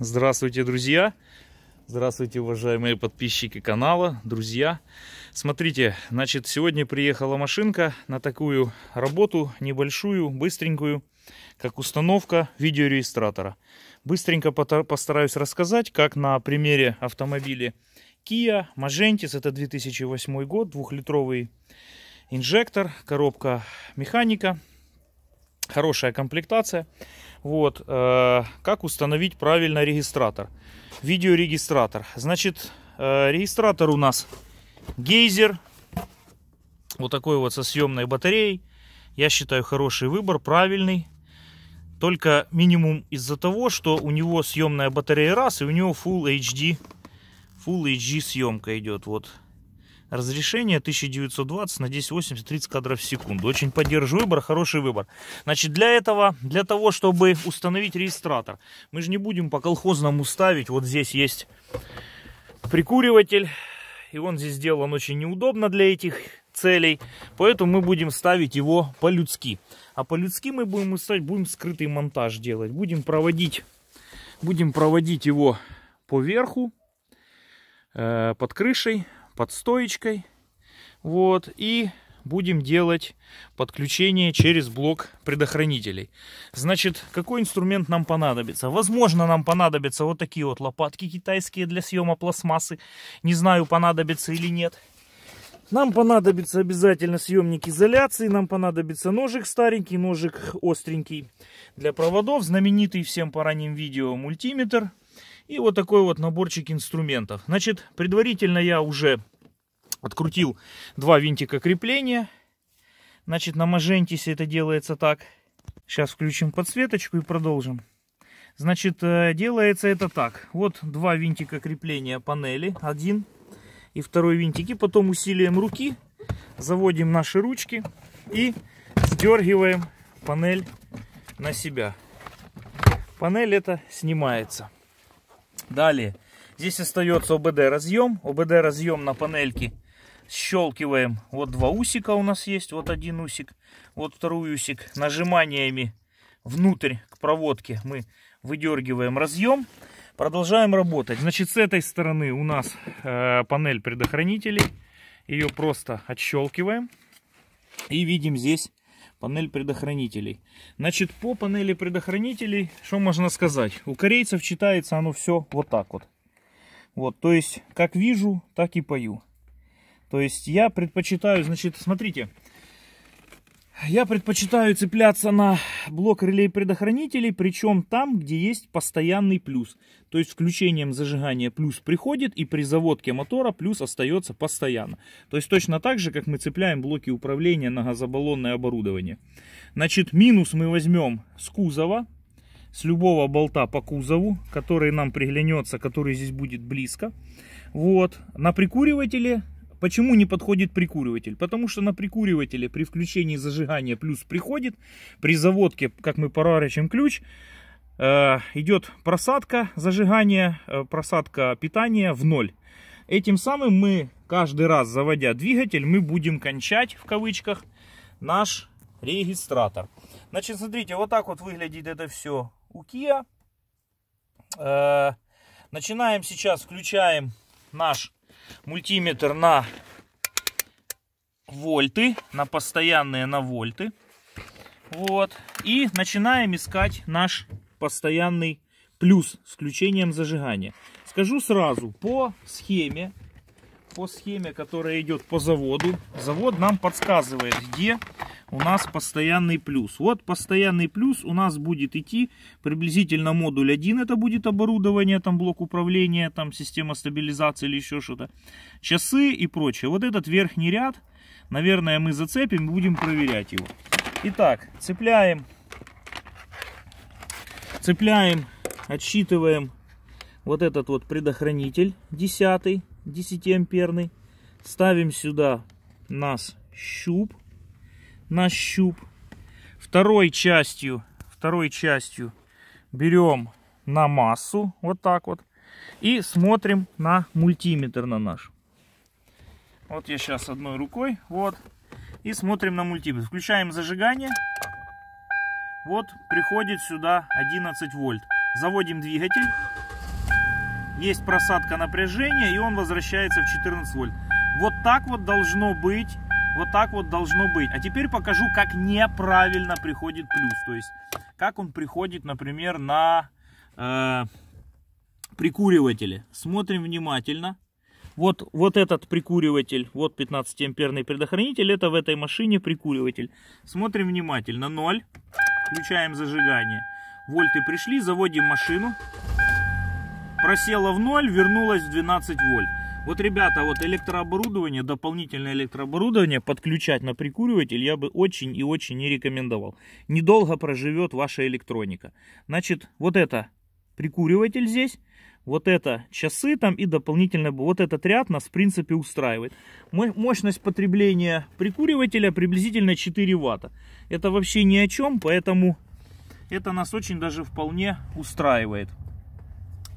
Здравствуйте, друзья! Здравствуйте, уважаемые подписчики канала, друзья! Смотрите, значит, сегодня приехала машинка на такую работу, небольшую, быстренькую, как установка видеорегистратора. Быстренько постараюсь рассказать, как на примере автомобиля Kia Magentis, это 2008 год, двухлитровый инжектор, коробка механика, хорошая комплектация. Вот, э, как установить правильно регистратор. Видеорегистратор. Значит, э, регистратор у нас гейзер. Вот такой вот со съемной батареей. Я считаю, хороший выбор, правильный. Только минимум из-за того, что у него съемная батарея раз, и у него Full HD, Full HD съемка идет. Вот Разрешение 1920 на 1080, 30 кадров в секунду. Очень поддерживаю выбор, хороший выбор. Значит, для этого, для того, чтобы установить регистратор, мы же не будем по колхозному ставить. Вот здесь есть прикуриватель, и он здесь сделан очень неудобно для этих целей. Поэтому мы будем ставить его по-людски. А по-людски мы будем ставить, будем скрытый монтаж делать. Будем проводить, будем проводить его по верху, э, под крышей, под стоечкой. Вот, и будем делать подключение через блок предохранителей. Значит, какой инструмент нам понадобится? Возможно, нам понадобятся вот такие вот лопатки китайские для съема пластмассы. Не знаю, понадобится или нет. Нам понадобится обязательно съемник изоляции, нам понадобится ножик старенький, ножик остренький для проводов, знаменитый всем по ранним видео мультиметр, и вот такой вот наборчик инструментов. Значит, предварительно я уже открутил два винтика крепления. Значит, на Мажентисе это делается так. Сейчас включим подсветочку и продолжим. Значит, э, делается это так. Вот два винтика крепления панели. Один и второй винтики. потом усилием руки заводим наши ручки и сдергиваем панель на себя. Панель это снимается. Далее. Здесь остается ОБД-разъем. ОБД-разъем на панельке щелкиваем. Вот два усика у нас есть. Вот один усик, вот второй усик. Нажиманиями внутрь к проводке мы выдергиваем разъем. Продолжаем работать. Значит, с этой стороны у нас э, панель предохранителей. Ее просто отщелкиваем. И видим здесь панель предохранителей. Значит, по панели предохранителей, что можно сказать? У корейцев читается оно все вот так вот. Вот, то есть, как вижу, так и пою. То есть, я предпочитаю, значит, смотрите, я предпочитаю цепляться на блок релей предохранителей, причем там, где есть постоянный плюс. То есть включением зажигания плюс приходит и при заводке мотора плюс остается постоянно. То есть точно так же, как мы цепляем блоки управления на газобаллонное оборудование. Значит, минус мы возьмем с кузова, с любого болта по кузову, который нам приглянется, который здесь будет близко. Вот, на прикуривателе Почему не подходит прикуриватель? Потому что на прикуривателе при включении зажигания плюс приходит, при заводке, как мы порарочим ключ, э, идет просадка зажигания, э, просадка питания в ноль. Этим самым мы каждый раз, заводя двигатель, мы будем кончать, в кавычках, наш регистратор. Значит, смотрите, вот так вот выглядит это все у Kia. Э, начинаем сейчас, включаем наш Мультиметр на вольты, на постоянные на вольты. Вот. И начинаем искать наш постоянный плюс с включением зажигания. Скажу сразу, по схеме, по схеме, которая идет по заводу, завод нам подсказывает, где у нас постоянный плюс. Вот постоянный плюс у нас будет идти приблизительно модуль 1, это будет оборудование, там блок управления, там система стабилизации или еще что-то, часы и прочее. Вот этот верхний ряд, наверное, мы зацепим, будем проверять его. Итак, цепляем, цепляем, отсчитываем вот этот вот предохранитель 10, 10 амперный, ставим сюда нас щуп, на щуп. Второй частью, второй частью берем на массу, вот так вот, и смотрим на мультиметр на наш. Вот я сейчас одной рукой, вот, и смотрим на мультиметр. Включаем зажигание. Вот приходит сюда 11 вольт. Заводим двигатель. Есть просадка напряжения, и он возвращается в 14 вольт. Вот так вот должно быть вот так вот должно быть. А теперь покажу, как неправильно приходит плюс. То есть, как он приходит, например, на э, прикуривателе. Смотрим внимательно. Вот, вот этот прикуриватель, вот 15-амперный предохранитель, это в этой машине прикуриватель. Смотрим внимательно. 0. Включаем зажигание. Вольты пришли, заводим машину. Просела в 0, вернулась в 12 вольт. Вот, ребята, вот электрооборудование, дополнительное электрооборудование подключать на прикуриватель я бы очень и очень не рекомендовал. Недолго проживет ваша электроника. Значит, вот это прикуриватель здесь, вот это часы там и дополнительно вот этот ряд нас в принципе устраивает. Мощность потребления прикуривателя приблизительно 4 ватта. Это вообще ни о чем, поэтому это нас очень даже вполне устраивает.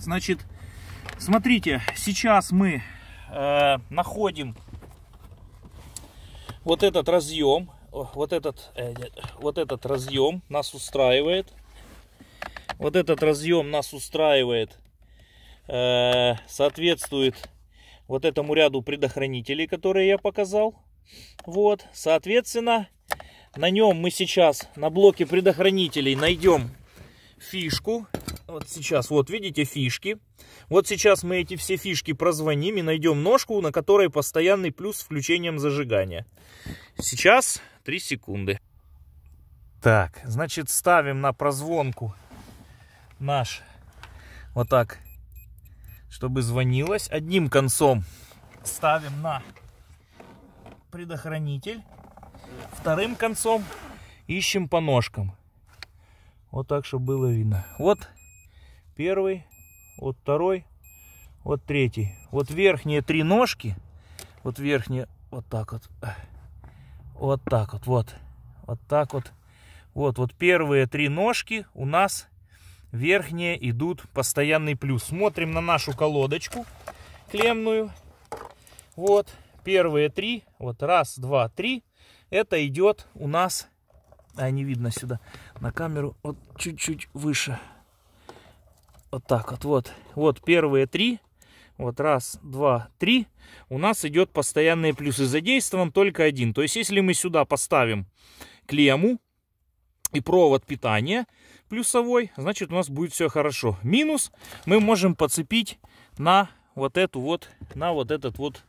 Значит, смотрите, сейчас мы Э, находим вот этот разъем, вот этот, э, вот этот разъем нас устраивает. Вот этот разъем нас устраивает, э, соответствует вот этому ряду предохранителей, которые я показал. Вот, соответственно, на нем мы сейчас на блоке предохранителей найдем фишку вот сейчас, вот видите фишки. Вот сейчас мы эти все фишки прозвоним и найдем ножку, на которой постоянный плюс с включением зажигания. Сейчас 3 секунды. Так, значит ставим на прозвонку наш вот так, чтобы звонилось. Одним концом ставим на предохранитель. Вторым концом ищем по ножкам. Вот так, чтобы было видно. Вот первый, вот второй, вот третий. Вот верхние три ножки, вот верхние, вот так вот, вот так вот, вот, вот так вот. Вот, вот первые три ножки у нас верхние идут постоянный плюс. Смотрим на нашу колодочку клемную. Вот, первые три, вот раз, два, три. Это идет у нас, а не видно сюда на камеру, вот чуть-чуть выше. Вот так вот, вот. Вот первые три. Вот раз, два, три. У нас идет постоянные плюсы. Задействован только один. То есть, если мы сюда поставим клемму и провод питания плюсовой, значит, у нас будет все хорошо. Минус мы можем подцепить на вот эту вот, на вот этот вот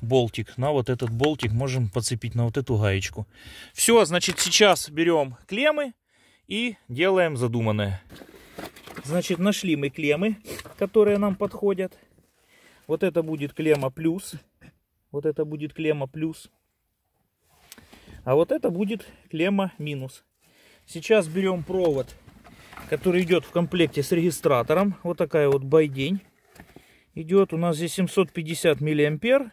болтик. На вот этот болтик можем подцепить на вот эту гаечку. Все, значит, сейчас берем клеммы и делаем задуманное. Значит, нашли мы клеммы, которые нам подходят. Вот это будет клемма плюс. Вот это будет клемма плюс. А вот это будет клемма минус. Сейчас берем провод, который идет в комплекте с регистратором. Вот такая вот байдень. Идет у нас здесь 750 миллиампер.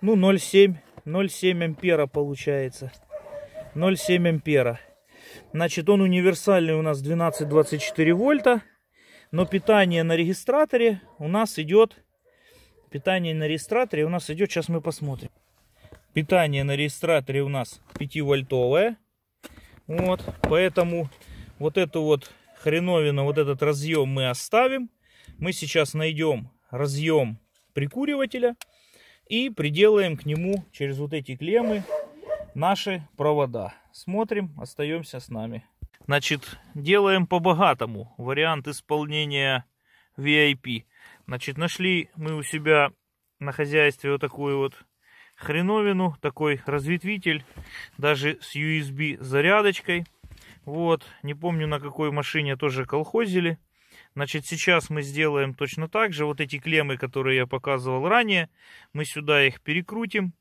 Ну, 0,7 0,7 ампера получается. 0,7 ампера. Значит, он универсальный у нас 12-24 вольта. Но питание на регистраторе у нас идет... Питание на регистраторе у нас идет... Сейчас мы посмотрим. Питание на регистраторе у нас 5-вольтовое. Вот, поэтому вот эту вот хреновину, вот этот разъем мы оставим. Мы сейчас найдем разъем прикуривателя и приделаем к нему через вот эти клеммы наши провода. Смотрим, остаемся с нами. Значит, делаем по-богатому вариант исполнения VIP. Значит, нашли мы у себя на хозяйстве вот такую вот хреновину, такой разветвитель, даже с USB зарядочкой. Вот, не помню на какой машине тоже колхозили. Значит, сейчас мы сделаем точно так же. Вот эти клеммы, которые я показывал ранее, мы сюда их перекрутим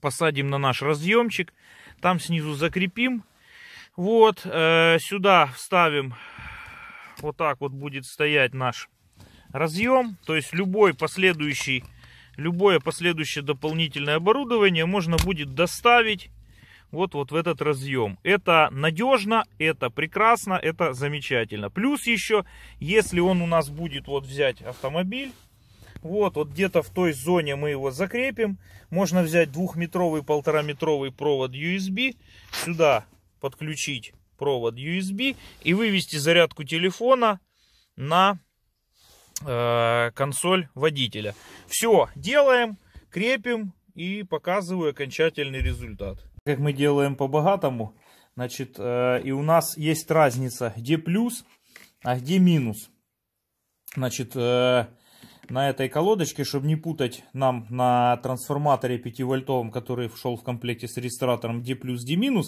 посадим на наш разъемчик, там снизу закрепим. Вот, э, сюда вставим, вот так вот будет стоять наш разъем, то есть любой последующий, любое последующее дополнительное оборудование можно будет доставить вот, вот в этот разъем. Это надежно, это прекрасно, это замечательно. Плюс еще, если он у нас будет вот взять автомобиль, вот, вот где-то в той зоне мы его закрепим. Можно взять двухметровый, полтораметровый провод USB, сюда подключить провод USB и вывести зарядку телефона на э, консоль водителя. Все, делаем, крепим и показываю окончательный результат. Как мы делаем по-богатому, значит, э, и у нас есть разница, где плюс, а где минус. Значит, э, на этой колодочке, чтобы не путать нам на трансформаторе 5-вольтовом, который шел в комплекте с ресторатором D+, D-.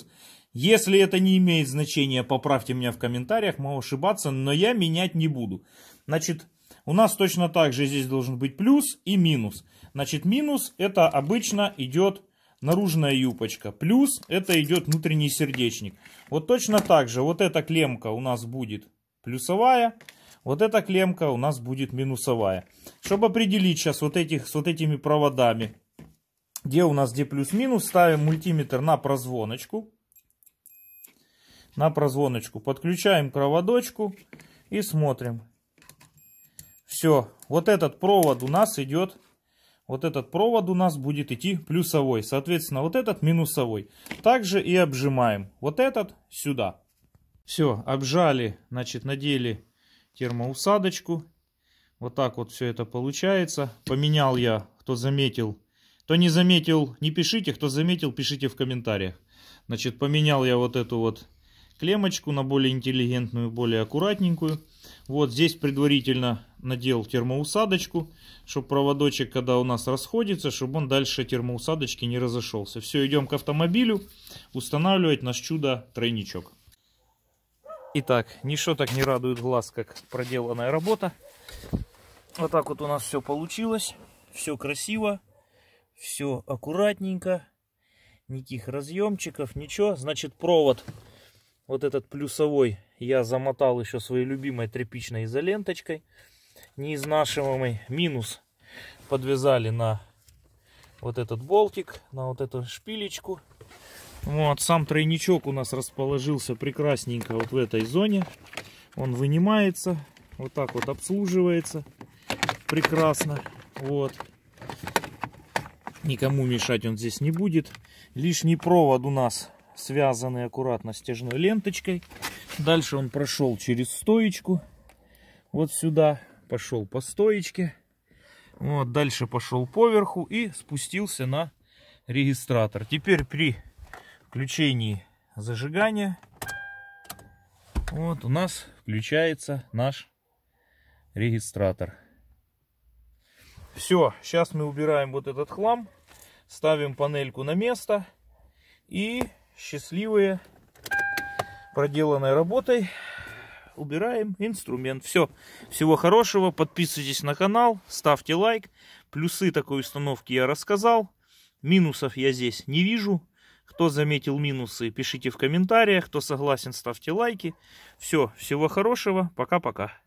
Если это не имеет значения, поправьте меня в комментариях, могу ошибаться, но я менять не буду. Значит, у нас точно так же здесь должен быть плюс и минус. Значит, минус это обычно идет наружная юпочка. Плюс это идет внутренний сердечник. Вот точно так же вот эта клемка у нас будет плюсовая. Вот эта клемка у нас будет минусовая. Чтобы определить сейчас вот этих, с вот этими проводами, где у нас где плюс-минус, ставим мультиметр на прозвоночку. На прозвоночку подключаем проводочку и смотрим. Все, вот этот провод у нас идет вот этот провод у нас будет идти плюсовой. Соответственно, вот этот минусовой. Также и обжимаем вот этот сюда. Все, обжали, значит, надели термоусадочку. Вот так вот все это получается. Поменял я, кто заметил. Кто не заметил, не пишите. Кто заметил, пишите в комментариях. Значит, поменял я вот эту вот клемочку на более интеллигентную, более аккуратненькую. Вот здесь предварительно надел термоусадочку, чтобы проводочек, когда у нас расходится, чтобы он дальше термоусадочки не разошелся. Все, идем к автомобилю устанавливать наш чудо-тройничок. Итак, ничто так не радует глаз, как проделанная работа. Вот так вот у нас все получилось. Все красиво, все аккуратненько. Никаких разъемчиков, ничего. Значит, провод вот этот плюсовой я замотал еще своей любимой тряпичной изоленточкой. Неизнашиваемый минус подвязали на вот этот болтик, на вот эту шпилечку. Вот, сам тройничок у нас расположился прекрасненько вот в этой зоне. Он вынимается, вот так вот обслуживается прекрасно. Вот. Никому мешать он здесь не будет. Лишний провод у нас связанный аккуратно стяжной ленточкой. Дальше он прошел через стоечку. Вот сюда пошел по стоечке. Вот, дальше пошел поверху и спустился на регистратор. Теперь при включении зажигания вот у нас включается наш регистратор. Все, сейчас мы убираем вот этот хлам, ставим панельку на место и счастливые проделанной работой убираем инструмент. Все, всего хорошего, подписывайтесь на канал, ставьте лайк. Плюсы такой установки я рассказал, минусов я здесь не вижу. Кто заметил минусы, пишите в комментариях. Кто согласен, ставьте лайки. Все, всего хорошего. Пока-пока.